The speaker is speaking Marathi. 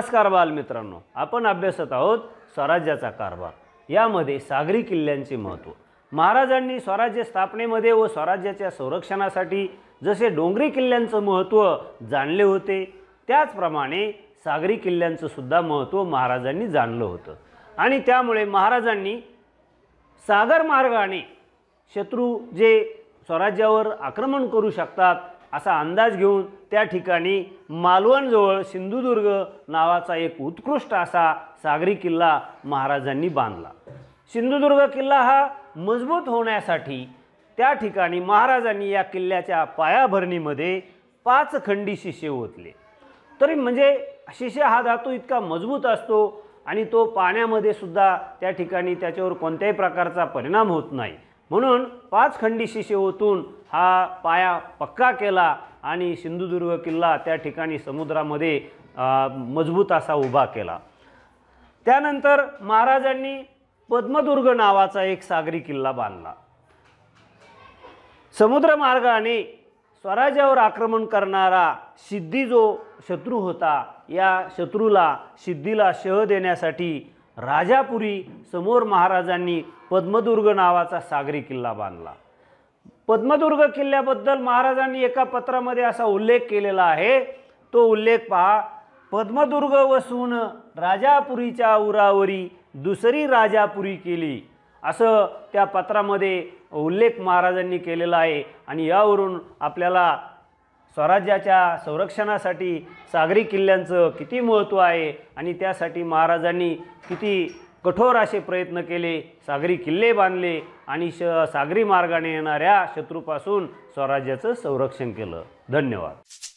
नमस्कार बालमित्रांनो आपण अभ्यासत आहोत स्वराज्याचा कारभार यामध्ये सागरी किल्ल्यांचे महत्त्व महाराजांनी स्वराज्य स्थापनेमध्ये व स्वराज्याच्या संरक्षणासाठी जसे डोंगरी किल्ल्यांचं महत्त्व जाणले होते त्याचप्रमाणे सागरी किल्ल्यांचं सुद्धा महत्त्व महाराजांनी जाणलं होतं आणि त्यामुळे महाराजांनी सागर मार्गाने शत्रू जे स्वराज्यावर आक्रमण करू शकतात असा अंदाज घेऊन त्या ठिकाणी मालवणजवळ सिंधुदुर्ग नावाचा एक उत्कृष्ट असा सागरी किल्ला महाराजांनी बांधला सिंधुदुर्ग किल्ला हा मजबूत होण्यासाठी त्या ठिकाणी महाराजांनी या किल्ल्याच्या पायाभरणीमध्ये पाच खंडी शिष्य ओतले तरी म्हणजे शिष्य हा धातू इतका मजबूत असतो आणि तो पाण्यामध्ये सुद्धा त्या ठिकाणी त्याच्यावर कोणत्याही प्रकारचा परिणाम होत नाही म्हणून पाच खंडी होतून हा पाया पक्का केला आणि सिंधुदुर्ग किल्ला त्या ठिकाणी समुद्रामध्ये मजबूत असा उभा केला त्यानंतर महाराजांनी पद्मदुर्ग नावाचा एक सागरी किल्ला बांधला समुद्रमार्गाने स्वराज्यावर आक्रमण करणारा सिद्धी जो शत्रू होता या शत्रूला सिद्धीला शह देण्यासाठी राजापुरी समोर महाराजांनी पद्मदुर्ग नावाचा सागरी किल्ला बांधला पद्मदुर्ग किल्ल्याबद्दल महाराजांनी एका पत्रामध्ये असा उल्लेख केलेला आहे तो उल्लेख पहा पद्मदुर्ग वसून राजापुरीच्या उरावरी दुसरी राजापुरी केली असं त्या पत्रामध्ये उल्लेख महाराजांनी केलेला आहे आणि यावरून आपल्याला स्वराज्याच्या संरक्षणासाठी सागरी किल्ल्यांचं किती महत्त्व आहे आणि त्यासाठी महाराजांनी किती कठोर असे प्रयत्न केले सागरी किल्ले बांधले आणि श सागरी मार्गाने येणाऱ्या शत्रूपासून स्वराज्याचं संरक्षण केलं धन्यवाद